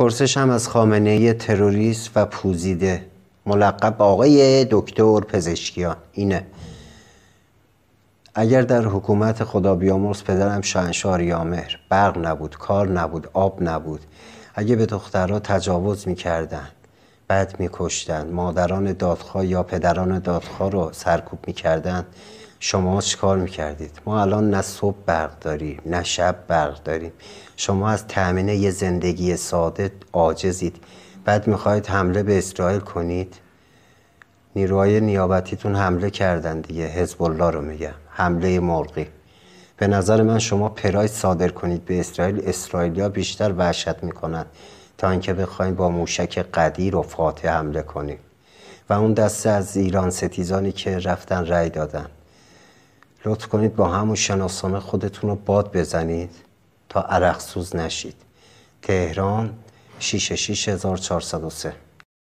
پرسش هم از خامنه تروریست و پوزیده ملقب آقای دکتر پزشکیان اینه اگر در حکومت خدا بیامرز پدرم یا برق نبود کار نبود آب نبود اگه به دخترها تجاوز میکردن بد میکشتن مادران دادخواه یا پدران دادخواه رو سرکوب میکردن شما کار میکردید ما الان نه صبح برق داریم نه شب برق داریم شما از تامین یه زندگی ساده عاجزید بعد میخواید حمله به اسرائیل کنید نیروهای نیابتیتون حمله کردن دیگه حزب الله رو میگم حمله مرغی به نظر من شما پرای صادر کنید به اسرائیل اسرائیلیا بیشتر وحشت میکنند تا اینکه بخواید با موشک قدیر و فاتح حمله کنید و اون دسته از ایران ستیزانی که رفتن رأی دادن لطف کنید با همون شناسنامه خودتون رو باد بزنید تا عرقسوز نشید تهران 66403